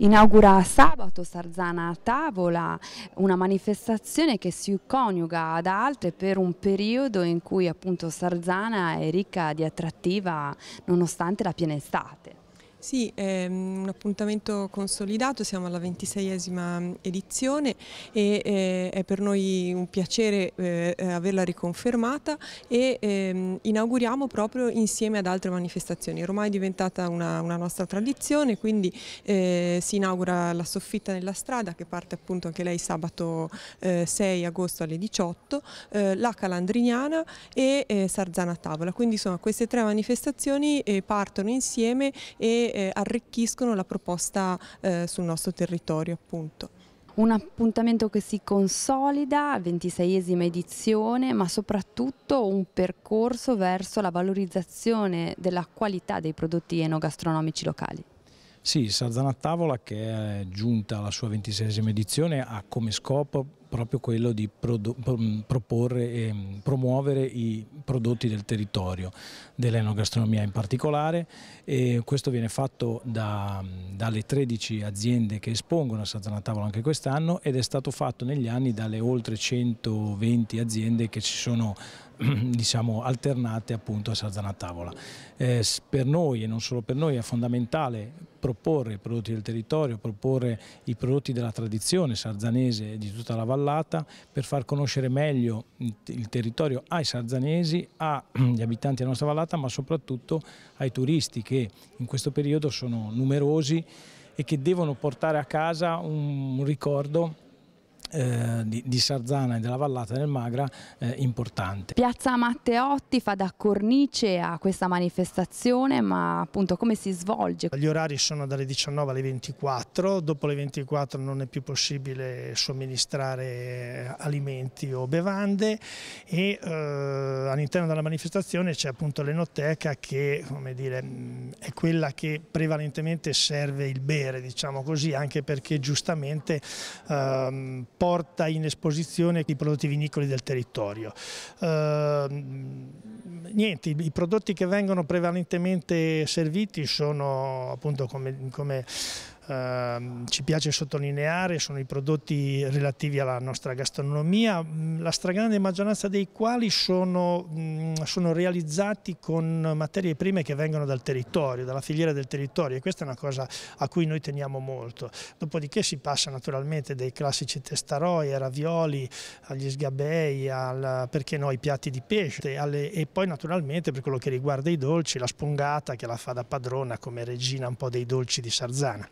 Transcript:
Inaugura sabato Sarzana a tavola, una manifestazione che si coniuga ad altre per un periodo in cui appunto Sarzana è ricca di attrattiva nonostante la piena estate. Sì, è ehm, un appuntamento consolidato, siamo alla ventiseiesima edizione e eh, è per noi un piacere eh, averla riconfermata e ehm, inauguriamo proprio insieme ad altre manifestazioni. Ormai è diventata una, una nostra tradizione, quindi eh, si inaugura la soffitta nella strada che parte appunto anche lei sabato 6 agosto alle 18, la calandriniana e Sarzana a Tavola. Quindi insomma queste tre manifestazioni partono insieme e eh, arricchiscono la proposta eh, sul nostro territorio appunto. Un appuntamento che si consolida, 26esima edizione, ma soprattutto un percorso verso la valorizzazione della qualità dei prodotti enogastronomici locali. Sì, Sarzana Tavola che è giunta alla sua 26esima edizione ha come scopo proprio quello di mm, proporre e mm, promuovere i prodotti del territorio, dell'enogastronomia in particolare e questo viene fatto da, mm, dalle 13 aziende che espongono a Sant'Anna Tavola anche quest'anno ed è stato fatto negli anni dalle oltre 120 aziende che ci sono diciamo, alternate appunto a Sarzana Tavola. Eh, per noi e non solo per noi è fondamentale proporre i prodotti del territorio, proporre i prodotti della tradizione sarzanese di tutta la valle vallata per far conoscere meglio il territorio ai sarzanesi, agli abitanti della nostra vallata, ma soprattutto ai turisti che in questo periodo sono numerosi e che devono portare a casa un ricordo eh, di, di, Sarzana e della Vallata del Magra eh, importante. Piazza Matteotti fa da cornice a questa manifestazione, ma appunto come si svolge? Gli orari sono dalle 19 alle 24, dopo le 24 non è più possibile somministrare alimenti o bevande e eh, all'interno della manifestazione c'è appunto l'enoteca che dire, mm, è quella che prevalentemente serve il bere, diciamo così, anche perché giustamente ehm, porta in esposizione i prodotti vinicoli del territorio. Eh, niente, i prodotti che vengono prevalentemente serviti sono appunto come, come Ehm, ci piace sottolineare sono i prodotti relativi alla nostra gastronomia, mm, la stragrande maggioranza dei quali sono, mm, sono realizzati con materie prime che vengono dal territorio, dalla filiera del territorio e questa è una cosa a cui noi teniamo molto. Dopodiché si passa naturalmente dai classici testaroi ai ravioli, agli sgabei, al, perché no, ai piatti di pesce alle, e poi naturalmente per quello che riguarda i dolci la spongata che la fa da padrona come regina un po' dei dolci di Sarzana.